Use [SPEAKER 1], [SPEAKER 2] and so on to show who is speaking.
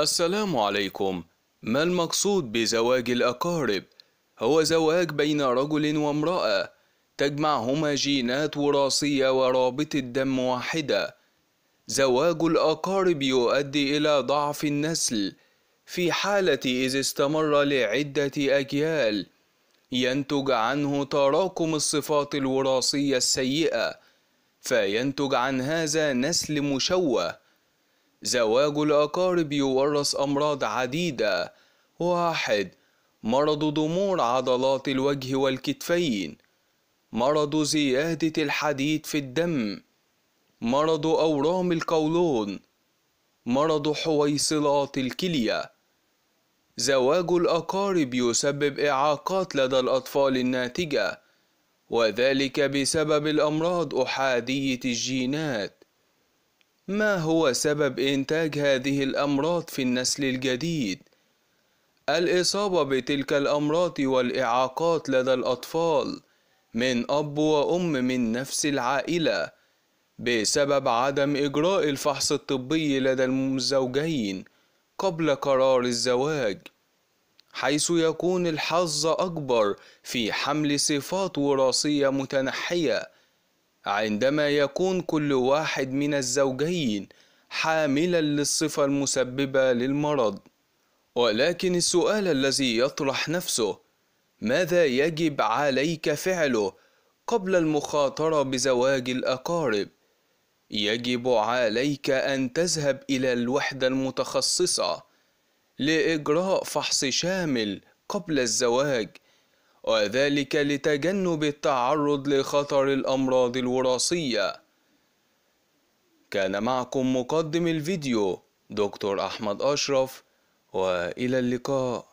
[SPEAKER 1] السلام عليكم ما المقصود بزواج الأقارب؟ هو زواج بين رجل وامرأة تجمعهما جينات وراثية ورابطة دم واحدة زواج الأقارب يؤدي إلى ضعف النسل في حالة إذ استمر لعدة أجيال ينتج عنه تراكم الصفات الوراثية السيئة فينتج عن هذا نسل مشوه زواج الأقارب يورث أمراض عديدة واحد مرض ضمور عضلات الوجه والكتفين مرض زيادة الحديد في الدم مرض أورام القولون مرض حويصلات الكلية زواج الأقارب يسبب إعاقات لدى الأطفال الناتجة وذلك بسبب الأمراض أحادية الجينات ما هو سبب إنتاج هذه الأمراض في النسل الجديد؟ الإصابة بتلك الأمراض والإعاقات لدى الأطفال من أب وأم من نفس العائلة بسبب عدم إجراء الفحص الطبي لدى الزوجين قبل قرار الزواج حيث يكون الحظ أكبر في حمل صفات وراثية متنحية عندما يكون كل واحد من الزوجين حاملا للصفة المسببة للمرض ولكن السؤال الذي يطرح نفسه ماذا يجب عليك فعله قبل المخاطرة بزواج الأقارب؟ يجب عليك أن تذهب إلى الوحدة المتخصصة لإجراء فحص شامل قبل الزواج وذلك لتجنب التعرض لخطر الأمراض الوراثية كان معكم مقدم الفيديو دكتور أحمد أشرف وإلى اللقاء